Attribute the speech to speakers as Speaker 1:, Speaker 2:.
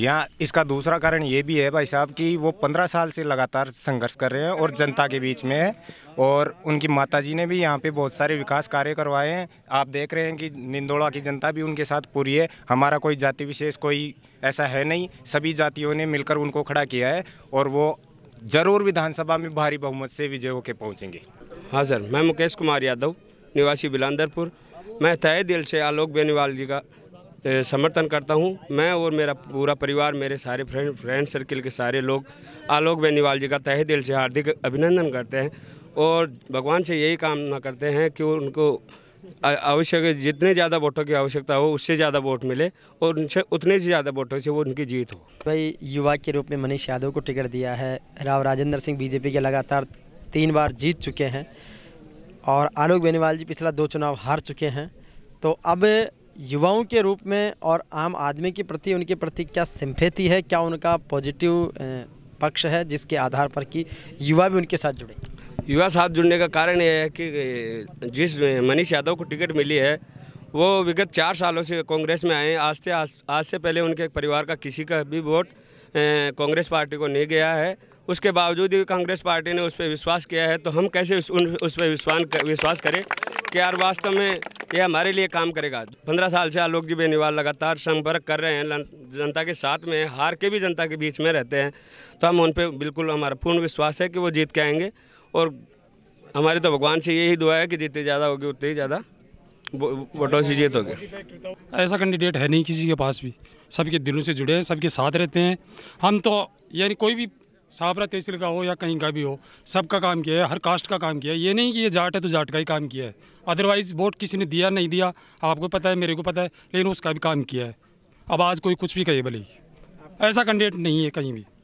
Speaker 1: यहाँ इसका दूसरा कारण ये भी है भाई साहब कि वो पंद्रह साल से लगातार संघर्ष कर रहे हैं और जनता के बीच में है और उनकी माताजी ने भी यहाँ पे बहुत सारे विकास कार्य करवाए हैं आप देख रहे हैं कि निंदोड़ा की जनता भी उनके साथ पूरी है हमारा कोई जाति विशेष कोई ऐसा है नहीं सभी जातियों ने मिलकर उनको खड़ा किया है और वो ज़रूर विधानसभा में भारी
Speaker 2: बहुमत से विजय होकर पहुँचेंगे हाँ सर मैं मुकेश कुमार यादव निवासी बिलंदरपुर मैं तय दिल से आलोक बेनीवाल जी का समर्थन करता हूँ मैं और मेरा पूरा परिवार मेरे सारे फ्रेंड फ्रेंड सर्किल के सारे लोग आलोक बेनीवाल जी का तहे दिल से हार्दिक अभिनंदन करते हैं और भगवान से यही कामना करते हैं कि उनको आवश्यक जितने ज़्यादा वोटों की आवश्यकता हो उससे ज़्यादा वोट मिले और उनसे उतने से ज़्यादा वोटों से वो उनकी
Speaker 3: जीत हो भाई युवा के रूप में मनीष यादव को टिकट दिया है राव राजेंद्र सिंह बीजेपी के लगातार तीन बार जीत चुके हैं और आलोक बेनीवाल जी पिछला दो चुनाव हार चुके हैं तो अब युवाओं के रूप में और आम आदमी के प्रति उनके प्रति क्या सिंपेथी है क्या उनका पॉजिटिव पक्ष है जिसके आधार पर कि युवा भी उनके साथ जुड़े
Speaker 2: युवा साथ जुड़ने का कारण यह है कि जिस मनीष यादव को टिकट मिली है वो विगत चार सालों से कांग्रेस में आए आज से आज, से पहले उनके परिवार का किसी का भी वोट कांग्रेस पार्टी को नहीं गया है उसके बावजूद भी कांग्रेस पार्टी ने उस पर विश्वास किया है तो हम कैसे उस उन उस पर विश्वास विश्वास करें कि यार वास्तव में ये हमारे लिए काम करेगा पंद्रह साल से आलोक जी बेनीवाल लगातार संपर्क कर रहे हैं जनता के साथ में हार के भी जनता के बीच में रहते हैं तो हम उन पर बिल्कुल हमारा पूर्ण विश्वास है कि वो जीत के आएंगे और हमारे तो भगवान से यही दुआ है कि जितनी ज़्यादा होगी उतनी ज़्यादा वोटों से जीत होगी
Speaker 4: ऐसा कैंडिडेट है नहीं किसी के पास भी सबके दिलों से जुड़े हैं सबके साथ रहते हैं हम तो यानी कोई भी साबरा तहसील का हो या कहीं का भी हो सबका काम किया है हर कास्ट का काम किया है ये नहीं कि ये जाट है तो जाट का ही काम किया है अदरवाइज़ वोट किसी ने दिया नहीं दिया आपको पता है मेरे को पता है लेकिन उसका भी काम किया है अब आज कोई कुछ भी कहे भले ही ऐसा कैंडिडेट नहीं है कहीं भी